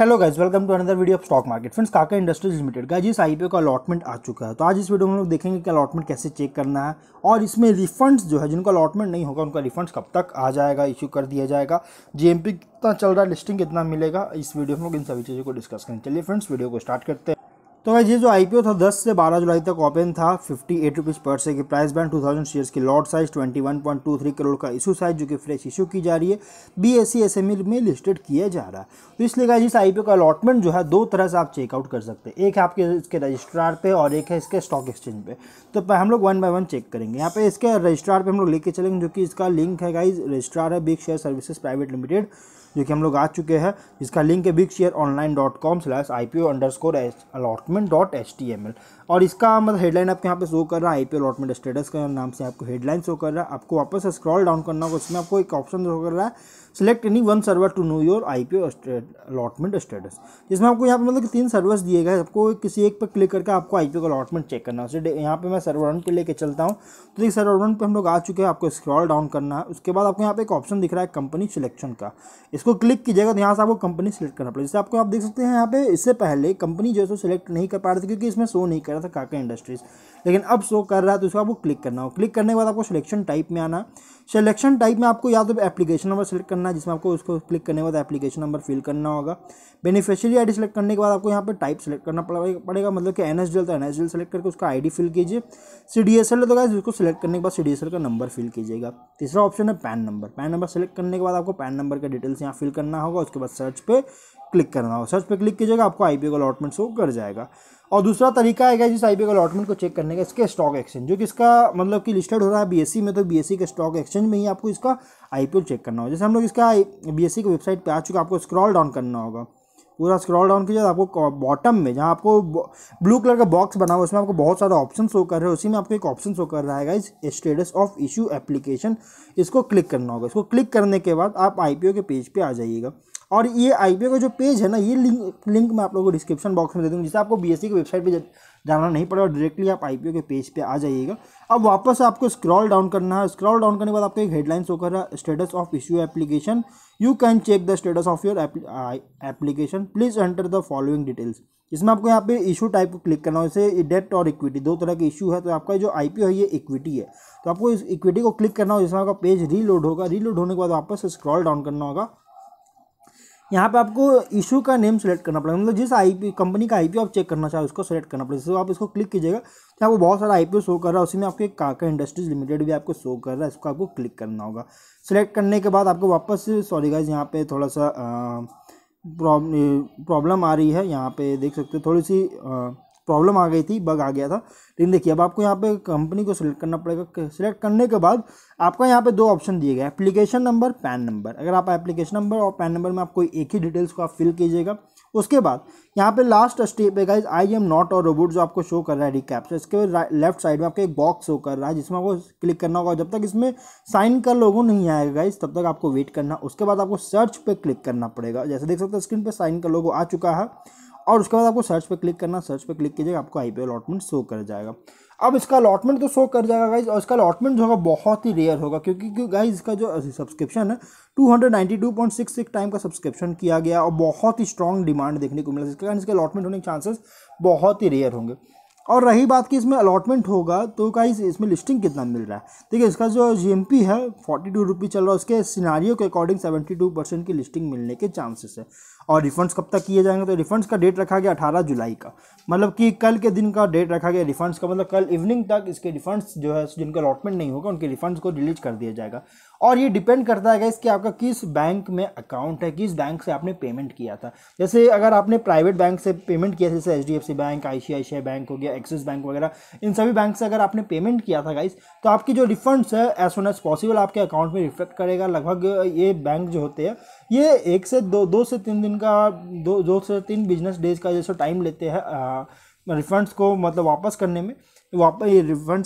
hello guys welcome to another video of stock market friends Kaka industries limited का जिस आई का allotment आ चुका है तो आज इस वीडियो में हम लोग देखेंगे कि अलॉटमेंट कैसे चेक करना है और इसमें रिफंड्स जो है जिनको अलॉटमेंट नहीं होगा उनका रिफंड्स कब तक आ जाएगा इश्यू कर दिया जाएगा जीएमपी कितना चल रहा है लिस्टिंग कितना मिलेगा इस वीडियो में हम लोग इन सभी चीज़ों को डिस्कस करें चलिए फ्रेंड्स वीडियो को स्टार्ट करते हैं तो भाई ये जो आई था 10 से 12 जुलाई तक ओपन था फिफ्टी एट रुपीज़ पर से की प्राइस बैंड 2000 शेयर्स की लॉट साइज 21.23 करोड़ का इशू साइज जो कि फ्रेश इशू की जा रही है बी एस सी में लिस्टेड किया जा रहा है तो इसलिए गाइज इस ओ का अलॉटमेंट जो है दो तरह से आप चेकआउट कर सकते हैं एक है आपके इसके रजिस्ट्रार पे और एक है इसके स्टॉक एक्सचेंज पे तो हम लोग वन बाय वन चेक करेंगे यहाँ पे इसके रजिस्ट्रार पर हम लोग लेके चलेंगे जो कि इसका लिंक है गाइज रजिस्ट्रार है Bigshare services private limited जो कि हम लोग आ चुके हैं इसका लिंक है Bigshare online dot com slash I P O underscore allotment allotment dot H T M L और इसका मतलब हेडलाइन आपके यहाँ पे शो कर रहा है आई पी अलॉटमेंट स्टेटस का नाम से आपको हेडलाइन शो कर रहा है आपको वापस स्क्रॉल डाउन करना होगा उसमें आपको एक ऑप्शन शो कर रहा है select any one server to know your I P allotment status जिसमें आपको यहाँ पे मतलब तीन सर्वर्स दिए गए आपको किसी एक पर क्लिक करके आपको आई पी का अलॉटमेंट चेक करना है यहाँ पे मैं सर्वर वन पे लेके चलता हूँ तो देखिए सर्वर वन पे हम लोग आ चुके हैं आपको स्क्रॉल डाउन करना है उसके बाद आपको यहाँ पे एक ऑप्शन दिख रहा है कंपनी सिलेक्शन का इसको क्लिक कीजिएगा तो यहाँ से आपको कंपनी सेलेक्ट करना पड़ेगा जैसे आपको आप देख सकते हैं यहाँ पे इससे पहले कंपनी जो है सिलेक्ट नहीं कर पा रहे थे क्योंकि इसमें शो नहीं कर रहा था काका इंडस्ट्रीज़ लेकिन अब शो कर रहा है तो इसको आपको क्लिक करना हो क्लिक करने के बाद आपको सिलेक्शन टाइप में आना सिलेक्शन टाइप में आपको या तो एप्लीकेशन नंबर सेलेक्ट करना है जिसमें आपको उसको क्लिक करने के बाद एप्लीकेशन नंबर फिल करना होगा बेनिफिशियरी आईडी सेलेक्ट करने के बाद आपको यहाँ पर टाइप सेलेक्ट करना पड़ेगा मतलब कि एन एस तो एन एस सेलेक्ट करके उसका आई फिल कीजिए सी डी एस एल तो गाइज उसको सेलेक्ट करने के बाद सी डी एस एल का नंबर फिल कीजिएगा तीसरा ऑप्शन है PAN number PAN number select करने के बाद आपको पैन नंबर का डिटेल्स यहाँ फिल करना होगा उसके बाद सर्च पे क्लिक करना हो सर्च पे क्लिक कीजिएगा आपको आई का अलॉटमेंट शो कर जाएगा और दूसरा तरीका है जिस आई का अलॉटमेंट को चेक करने का इसके स्टॉक एक्सचेंज जो कि इसका मतलब कि लिस्टेड हो रहा है बी e में तो बी e के स्टॉक एक्सचेंज में ही आपको इसका आई चेक करना होगा जैसे हम लोग इसका बीएससी e की वेबसाइट पर आ चुके आपको स्क्रॉल डाउन करना होगा पूरा स्क्रॉल डाउन कीजिए आपको बॉटम में जहाँ आपको ब्लू कलर का बॉक्स बना हुआ उसमें आपको बहुत सारे ऑप्शन शो कर रहे हैं उसी में आपको एक ऑप्शन शो कर रहा है guys status of issue application इसको क्लिक करना होगा इसको क्लिक करने के बाद आप आई के पेज पर पे आ जाइएगा और ये आई का जो पेज है ना ये लिंक लिंक मैं आप लोगों को डिस्क्रिप्शन बॉक्स में दे दूँगा जिससे आपको बी e की वेबसाइट पर जाना नहीं पड़ेगा डायरेक्टली आप आई के पेज पर आ जाइएगा अब वापस आपको स्क्रॉल डाउन करना है स्क्रॉल डाउन करने के बाद आपको एक हेडलाइन शो कर रहा है status of issue application you can check the status of your application please enter the following details इसमें आपको यहाँ पे इशू टाइप को क्लिक करना है जैसे डेट और इक्विटी दो तरह के इशू है तो आपका जो आई है ये इक्विटी है तो आपको इस इक्विटी को क्लिक करना हो जिसमें आपका पेज रीलोड होगा रीलोड होने के बाद वापस स्क्रॉल डाउन करना होगा यहाँ पे आपको इशू का नेम सेलेक्ट करना पड़ेगा मतलब जिस आईपी कंपनी का आईपी आप चेक करना चाहे उसको सेलेक्ट करना पड़ेगा तो आप इसको क्लिक कीजिएगा तो आपको बहुत सारा आईपी शो कर रहा है उसी में आपको एक काका इंडस्ट्रीज लिमिटेड भी आपको शो कर रहा है इसको आपको क्लिक करना होगा सेलेक्ट करने के बाद आपको वापस सॉरी गाइज यहाँ पर थोड़ा सा प्रॉब्लम आ रही है यहाँ पर देख सकते हो थोड़ी सी आ, प्रॉब्लम आ गई थी बग आ गया था लेकिन देखिए अब आपको यहाँ पे कंपनी को सिलेक्ट करना पड़ेगा सिलेक्ट करने के बाद आपका यहाँ पे दो ऑप्शन दिए गए एप्लीकेशन नंबर पैन नंबर अगर आप एप्लीकेशन नंबर और पैन नंबर में आप कोई एक ही डिटेल्स को आप फिल कीजिएगा उसके बाद यहाँ पे लास्ट स्टेप है गाइज आई एम नॉट और रोबोट जो आपको शो कर रहा है रिकैप्चर इसके लेफ्ट साइड में आपको एक बॉक्स शो कर रहा है जिसमें आपको क्लिक करना होगा जब तक इसमें साइन का लोगों नहीं आएगा गाइज तब तक आपको वेट करना उसके बाद आपको सर्च पे क्लिक करना पड़ेगा जैसे देख सकते हैं स्क्रीन पे साइन का लोगों आ चुका है और उसके बाद आपको सर्च पर क्लिक करना सर्च पर क्लिक कीजिएगा आपको आई अलॉटमेंट शो कर जाएगा अब इसका अलॉटमेंट तो शो कर जाएगा गाइज और इसका अलॉटमेंट जो होगा बहुत ही रेयर होगा क्योंकि गाइज इसका जो सब्सक्रिप्शन है 292.66 टाइम का सब्सक्रिप्शन किया गया और बहुत ही स्ट्रॉन्ग डिमांड देखने को मिला इसके कारण इसके अलॉटमेंट होने के चांसेस बहुत ही रेयर होंगे और रही बात कि इसमें अलॉटमेंट होगा तो का इसमें लिस्टिंग कितना मिल रहा है देखिए इसका जो जी है फोर्टी टू रुपीज़ चल रहा है उसके सिनारियों के अकॉर्डिंग सेवेंटी टू परसेंट की लिस्टिंग मिलने के चांसेस है और रिफंड्स कब तक किए जाएंगे तो रिफंड्स का डेट रखा गया अठारह जुलाई का मतलब कि कल के दिन का डेट रखा गया रिफंड्स का मतलब कल इवनिंग तक इसके रिफंड्स जो है जिनका अलॉटमेंट नहीं होगा उनके रिफंड्स को रिलीज कर दिया जाएगा और ये डिपेंड करता है कि आपका किस बैंक में अकाउंट है किस बैंक से आपने पेमेंट किया था जैसे अगर आपने प्राइवेट बैंक से पेमेंट किया जैसे H D F C bank I C I C I bank हो गया एक्सिस बैंक वगैरह इन सभी बैंक से अगर आपने पेमेंट किया था गाइस तो आपकी जो रिफंड्स है एज सुन एज पॉसिबल आपके अकाउंट में रिफ्लेक्ट करेगा लगभग ये बैंक जो होते हैं ये एक से दो दो से तीन दिन का दो दो से तीन बिजनेस डेज का जैसे टाइम लेते हैं रिफंड्स को मतलब वापस करने में वापस ये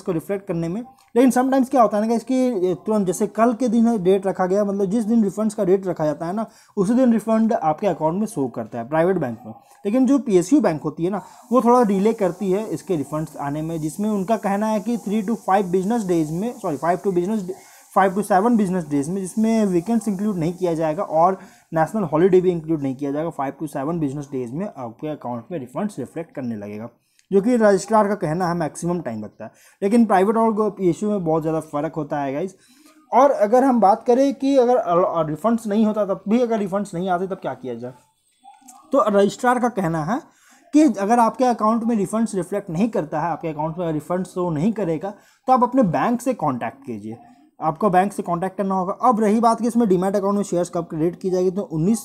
को रिफ्लेक्ट करने में लेकिन समटाइम्स क्या होता है ना इसकी तुरंत जैसे कल के दिन डेट रखा गया मतलब जिस दिन रिफंड्स का डेट रखा जाता है ना उसी दिन रिफंड आपके अकाउंट में शो करता है प्राइवेट बैंक में लेकिन जो पी बैंक होती है ना वो थोड़ा डिले करती है इसके रिफंड्स आने में जिसमें उनका कहना है कि three to five business days में sorry five to business five to seven business days में जिसमें वीकेंड्स इंक्लूड नहीं किया जाएगा और नेशनल हॉलीडे भी इंक्लूड नहीं किया जाएगा five to seven business days में आपके अकाउंट में रिफंड्स रिफ्लेक्ट करने लगेगा जो कि रजिस्ट्रार का कहना है मैक्सिमम टाइम लगता है लेकिन प्राइवेट और इशू में बहुत ज़्यादा फ़र्क होता है गाइज़ और अगर हम बात करें कि अगर रिफंड्स नहीं होता तब भी अगर रिफंड्स नहीं आते तब क्या किया जाए तो रजिस्ट्रार का कहना है कि अगर आपके अकाउंट में रिफंड्स रिफ्लेक्ट नहीं करता है आपके अकाउंट में रिफंड्स तो नहीं करेगा तो आप अपने बैंक से कॉन्टैक्ट कीजिए आपको बैंक से कांटेक्ट करना होगा अब रही बात कि इसमें डीमैट अकाउंट में शेयर्स कब क्रेडिट की जाएगी तो 19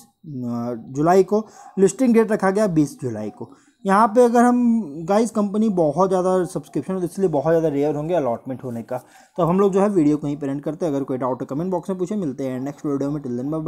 जुलाई को लिस्टिंग डेट रखा गया 20 जुलाई को यहाँ पे अगर हम गाइस कंपनी बहुत ज़्यादा सब्सक्रिप्शन हो तो इसलिए बहुत ज़्यादा रेयर होंगे अलॉटमेंट होने का तो हम लोग जो है वीडियो को ही पेरेंट करते हैं अगर कोई डाउट कमेंट बॉक्स में पूछे मिलते हैं नेक्स्ट वीडियो में टिल दिन